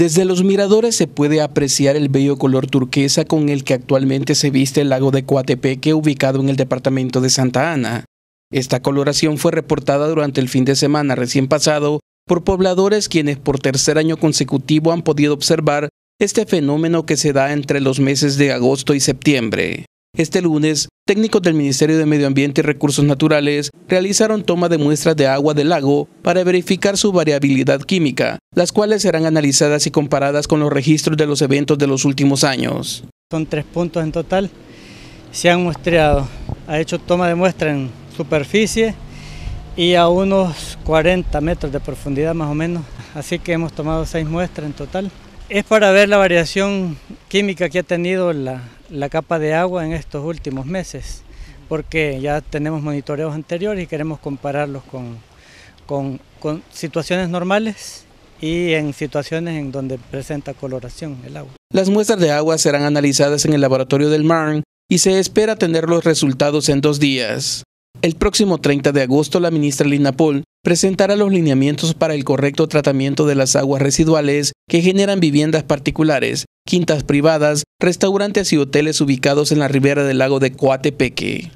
Desde los miradores se puede apreciar el bello color turquesa con el que actualmente se viste el lago de Coatepeque ubicado en el departamento de Santa Ana. Esta coloración fue reportada durante el fin de semana recién pasado por pobladores quienes por tercer año consecutivo han podido observar este fenómeno que se da entre los meses de agosto y septiembre. Este lunes, técnicos del Ministerio de Medio Ambiente y Recursos Naturales realizaron toma de muestras de agua del lago para verificar su variabilidad química, las cuales serán analizadas y comparadas con los registros de los eventos de los últimos años. Son tres puntos en total, se han muestreado, ha hecho toma de muestra en superficie y a unos 40 metros de profundidad más o menos, así que hemos tomado seis muestras en total. Es para ver la variación química que ha tenido la, capa de agua en estos últimos meses, porque ya tenemos monitoreos anteriores y queremos compararlos con, situaciones normales y en situaciones en donde presenta coloración el agua. Las muestras de agua serán analizadas en el laboratorio del MARN y se espera tener los resultados en dos días. El próximo 30 de agosto la ministra Lina Paul presentará los lineamientos para el correcto tratamiento de las aguas residuales que generan viviendas particulares quintas privadas, restaurantes y hoteles ubicados en la ribera del lago de Coatepeque.